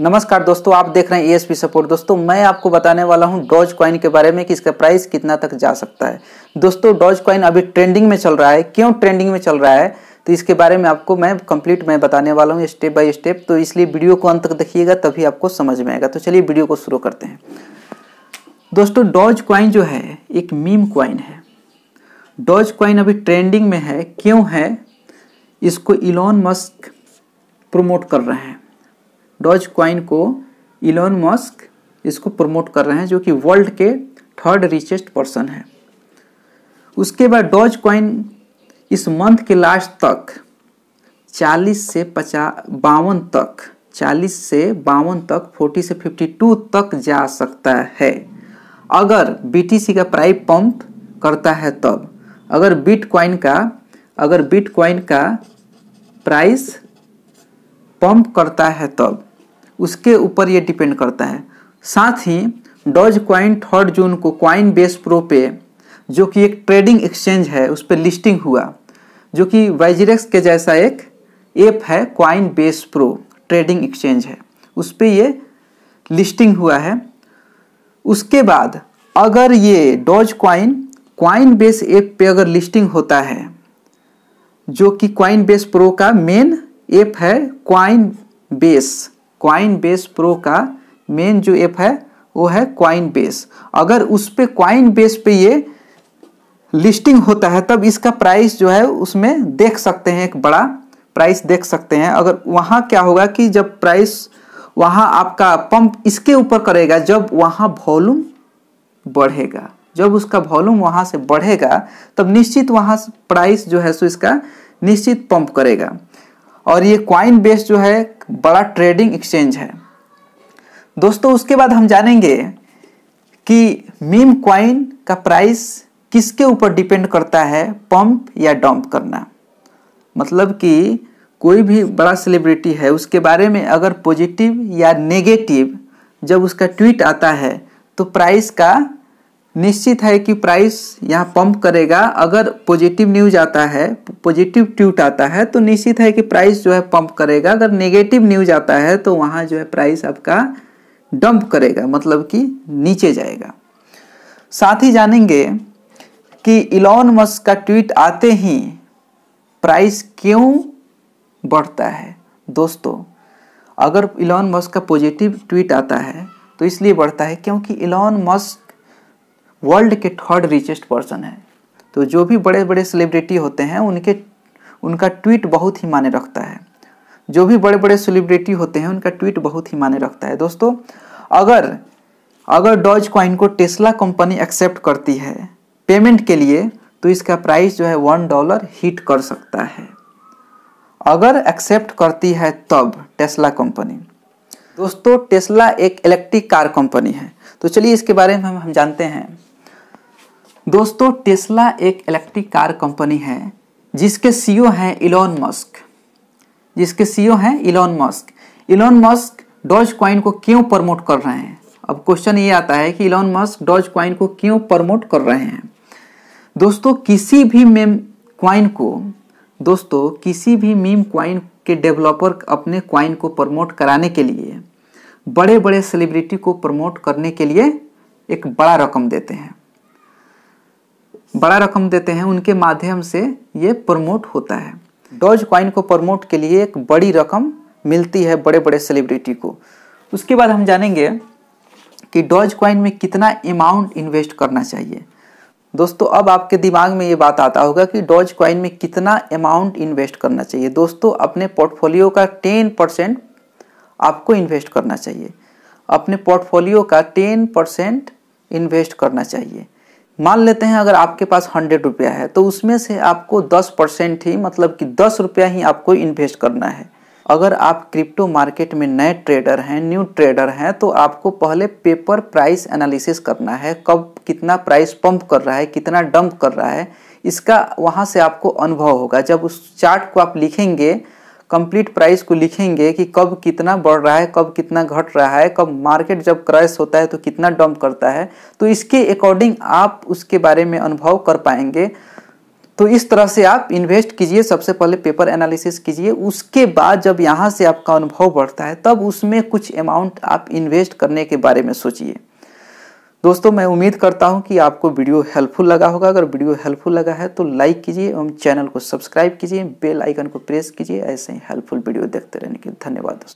नमस्कार दोस्तों आप देख रहे हैं एएसपी सपोर्ट दोस्तों मैं आपको बताने वाला हूं डॉज क्वाइन के बारे में कि इसका प्राइस कितना तक जा सकता है दोस्तों डॉज क्वाइन अभी ट्रेंडिंग में चल रहा है क्यों ट्रेंडिंग में चल रहा है तो इसके बारे में आपको मैं कंप्लीट मैं बताने वाला हूँ स्टेप बाय स्टेप तो इसलिए वीडियो को अंत तक देखिएगा तभी आपको समझ में आएगा तो चलिए वीडियो को शुरू करते हैं दोस्तों डॉज क्वाइन जो है एक मीम क्वाइन है डॉज क्वाइन अभी ट्रेंडिंग में है क्यों है इसको इलॉन मस्क प्रमोट कर रहे हैं डॉज क्वाइन को इलोन मस्क इसको प्रमोट कर रहे हैं जो कि वर्ल्ड के थर्ड रिचेस्ट पर्सन है उसके बाद डॉज क्वाइन इस मंथ के लास्ट तक 40 से पचास बावन तक 40 से बावन तक 40 से 52 तक जा सकता है अगर बीटीसी का प्राइस पंप करता है तब अगर बिटकॉइन का अगर बिटकॉइन का प्राइस पंप करता है तब उसके ऊपर ये डिपेंड करता है साथ ही डॉज क्वाइन थर्ड जून को क्वाइन बेस प्रो पे जो कि एक ट्रेडिंग एक्सचेंज है उस पर लिस्टिंग हुआ जो कि वाइजरेक्स के जैसा एक ऐप है Coinbase Pro trading exchange है उस पर ये लिस्टिंग हुआ है उसके बाद अगर ये Doge coin Coinbase app पे अगर लिस्टिंग होता है जो कि क्वाइन बेस प्रो का मेन ऐप है Coinbase Coinbase Pro का मेन जो ऐप है वो है क्वाइन बेस अगर उस पर क्वाइन बेस पे ये लिस्टिंग होता है तब इसका प्राइस जो है उसमें देख सकते हैं एक बड़ा प्राइस देख सकते हैं अगर वहाँ क्या होगा कि जब प्राइस वहाँ आपका पंप इसके ऊपर करेगा जब वहाँ वॉल्यूम बढ़ेगा जब उसका वॉल्यूम वहाँ से बढ़ेगा तब निश्चित वहाँ प्राइस जो है सो इसका निश्चित पंप करेगा और ये क्वाइन बेस जो है बड़ा ट्रेडिंग एक्सचेंज है दोस्तों उसके बाद हम जानेंगे कि मीम क्वाइन का प्राइस किसके ऊपर डिपेंड करता है पंप या डंप करना मतलब कि कोई भी बड़ा सेलिब्रिटी है उसके बारे में अगर पॉजिटिव या नेगेटिव जब उसका ट्वीट आता है तो प्राइस का निश्चित है कि प्राइस यहाँ पंप करेगा अगर पॉजिटिव न्यूज आता है पॉजिटिव ट्यूट आता है तो निश्चित है कि प्राइस जो है पंप करेगा अगर नेगेटिव न्यूज आता है तो वहाँ जो है प्राइस आपका डंप करेगा मतलब कि नीचे जाएगा साथ ही जानेंगे कि इलॉन मस्क का ट्वीट आते ही प्राइस क्यों बढ़ता है दोस्तों अगर इलॉन मस्क का पॉजिटिव ट्वीट आता है तो इसलिए बढ़ता है क्योंकि इलॉन मस्क वर्ल्ड के थर्ड रिचेस्ट पर्सन है तो जो भी बड़े बड़े सेलिब्रिटी होते हैं उनके उनका ट्वीट बहुत ही माने रखता है जो भी बड़े बड़े सेलिब्रिटी होते हैं उनका ट्वीट बहुत ही माने रखता है दोस्तों अगर अगर डॉज क्वाइन को टेस्ला कंपनी एक्सेप्ट करती है पेमेंट के लिए तो इसका प्राइस जो है वन डॉलर हिट कर सकता है अगर एक्सेप्ट करती है तब टेस्ला कंपनी दोस्तों टेस्ला एक इलेक्ट्रिक कार कंपनी है तो चलिए इसके बारे में हम, हम जानते हैं दोस्तों टेस्ला एक इलेक्ट्रिक कार कंपनी है जिसके सीईओ हैं इलॉन मस्क जिसके सीईओ हैं Elon Musk Elon Musk Doge coin को क्यों प्रमोट कर रहे हैं अब क्वेश्चन ये आता है कि इलॉन मस्क डॉज क्वाइन को क्यों प्रमोट कर रहे हैं दोस्तों किसी भी मेम क्वाइन को दोस्तों किसी भी मीम क्वाइन के डेवलपर अपने क्वाइन को प्रमोट कराने के लिए बड़े बड़े सेलिब्रिटी को प्रमोट करने के लिए एक बड़ा रकम देते हैं बड़ा रकम देते हैं उनके माध्यम से ये प्रमोट होता है डॉज क्वाइन को प्रमोट के लिए एक बड़ी रकम मिलती है बड़े बड़े सेलिब्रिटी को उसके बाद हम जानेंगे कि डॉज क्वाइन में कितना अमाउंट इन्वेस्ट करना चाहिए दोस्तों अब आपके दिमाग में ये बात आता होगा कि डॉज क्वाइन में कितना अमाउंट इन्वेस्ट करना चाहिए दोस्तों अपने पोर्टफोलियो का टेन परसेंट आपको इन्वेस्ट करना चाहिए अपने पोर्टफोलियो का टेन परसेंट इन्वेस्ट करना चाहिए मान लेते हैं अगर आपके पास हंड्रेड रुपया है तो उसमें से आपको दस परसेंट ही मतलब कि दस रुपया ही आपको इन्वेस्ट करना है अगर आप क्रिप्टो मार्केट में नए ट्रेडर हैं न्यू ट्रेडर हैं तो आपको पहले पेपर प्राइस एनालिसिस करना है कब कितना प्राइस पंप कर रहा है कितना डंप कर रहा है इसका वहाँ से आपको अनुभव होगा जब उस चार्ट को आप लिखेंगे कंप्लीट प्राइस को लिखेंगे कि कब कितना बढ़ रहा है कब कितना घट रहा है कब मार्केट जब क्रैश होता है तो कितना डंप करता है तो इसके अकॉर्डिंग आप उसके बारे में अनुभव कर पाएंगे तो इस तरह से आप इन्वेस्ट कीजिए सबसे पहले पेपर एनालिसिस कीजिए उसके बाद जब यहाँ से आपका अनुभव बढ़ता है तब उसमें कुछ अमाउंट आप इन्वेस्ट करने के बारे में सोचिए दोस्तों मैं उम्मीद करता हूं कि आपको वीडियो हेल्पफुल लगा होगा अगर वीडियो हेल्पफुल लगा है तो लाइक कीजिए एवं चैनल को सब्सक्राइब कीजिए बेल आइकन को प्रेस कीजिए ऐसे ही हेल्पफुल वीडियो देखते रहने के लिए धन्यवाद दोस्तों